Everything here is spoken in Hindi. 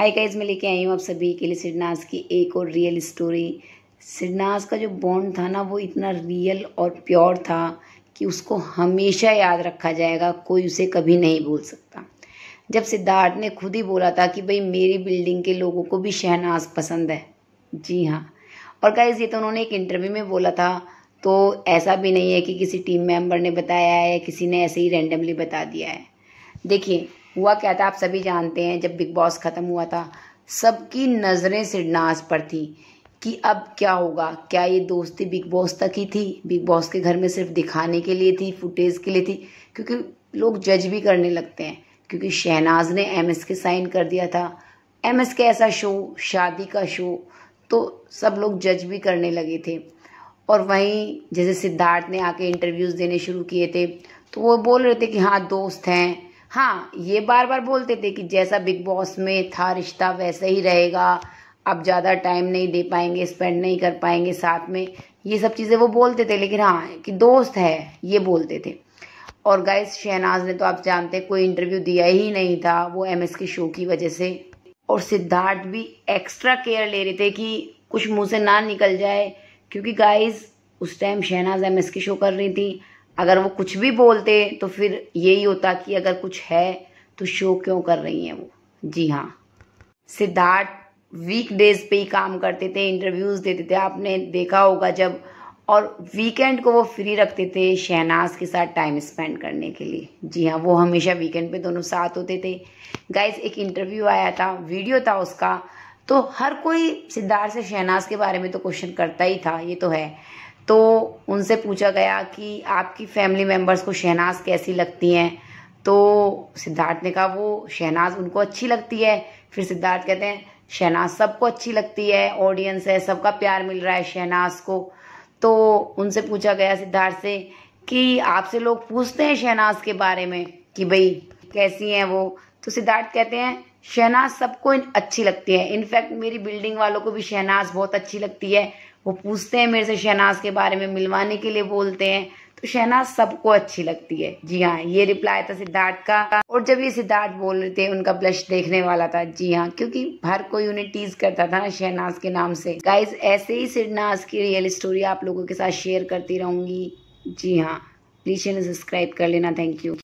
हाय गाइज मैं लेके आई हूँ आप सभी के लिए सिडनाज की एक और रियल स्टोरी सिडनाज का जो बॉन्ड था ना वो इतना रियल और प्योर था कि उसको हमेशा याद रखा जाएगा कोई उसे कभी नहीं भूल सकता जब सिद्धार्थ ने खुद ही बोला था कि भाई मेरी बिल्डिंग के लोगों को भी शहनाज पसंद है जी हाँ और गाइज ये तो उन्होंने एक इंटरव्यू में बोला था तो ऐसा भी नहीं है कि किसी टीम मेंबर ने बताया है या किसी ने ऐसे ही रेंडमली बता दिया है देखिए हुआ क्या था आप सभी जानते हैं जब बिग बॉस ख़त्म हुआ था सबकी नज़रें सिरनाज पर थी कि अब क्या होगा क्या ये दोस्ती बिग बॉस तक ही थी बिग बॉस के घर में सिर्फ दिखाने के लिए थी फुटेज के लिए थी क्योंकि लोग जज भी करने लगते हैं क्योंकि शहनाज ने एम एस के साइन कर दिया था एम एस के ऐसा शो शादी का शो तो सब लोग जज भी करने लगे थे और वहीं जैसे सिद्धार्थ ने आके इंटरव्यूज़ देने शुरू किए थे तो वो बोल रहे थे कि हाँ दोस्त हैं हाँ ये बार बार बोलते थे कि जैसा बिग बॉस में था रिश्ता वैसे ही रहेगा अब ज़्यादा टाइम नहीं दे पाएंगे स्पेंड नहीं कर पाएंगे साथ में ये सब चीज़ें वो बोलते थे लेकिन हाँ कि दोस्त है ये बोलते थे और गाइस शहनाज ने तो आप जानते कोई इंटरव्यू दिया ही नहीं था वो एम के शो की वजह से और सिद्धार्थ भी एक्स्ट्रा केयर ले रहे थे कि कुछ मुँह से ना निकल जाए क्योंकि गाइज उस टाइम शहनाज एम के शो कर रही थी अगर वो कुछ भी बोलते तो फिर यही होता कि अगर कुछ है तो शो क्यों कर रही हैं वो जी हाँ सिद्धार्थ वीक डेज पे ही काम करते थे इंटरव्यूज़ देते थे आपने देखा होगा जब और वीकेंड को वो फ्री रखते थे शहनाज के साथ टाइम स्पेंड करने के लिए जी हाँ वो हमेशा वीकेंड पे दोनों साथ होते थे गाइस एक इंटरव्यू आया था वीडियो था उसका तो हर कोई सिद्धार्थ से शहनाज के बारे में तो क्वेश्चन करता ही था ये तो है तो उनसे पूछा गया कि आपकी फैमिली मेम्बर्स को शहनाज कैसी लगती हैं तो सिद्धार्थ ने कहा वो शहनाज उनको अच्छी लगती है फिर सिद्धार्थ कहते हैं शहनाज सबको अच्छी लगती है ऑडियंस है सबका प्यार मिल रहा है शहनाज को तो उनसे पूछा गया सिद्धार्थ से कि आपसे लोग पूछते हैं शहनाज के बारे में कि भाई कैसी हैं वो तो सिद्धार्थ कहते हैं शहनाज सबको अच्छी लगती है इनफैक्ट मेरी बिल्डिंग वालों को भी शहनाज बहुत अच्छी लगती है वो पूछते हैं मेरे से शहनाज के बारे में मिलवाने के लिए बोलते हैं तो शहनाज सबको अच्छी लगती है जी हाँ ये रिप्लाई था सिद्धार्थ का और जब ये सिद्धार्थ बोल रहे थे उनका ब्लश देखने वाला था जी हाँ क्योंकि हर कोई उन्हें टीज करता था ना शहनाज के नाम से गाइज ऐसे ही सिद्धनाज की रियल स्टोरी आप लोगों के साथ शेयर करती रहूंगी जी हाँ प्लीज सब्सक्राइब कर लेना थैंक यू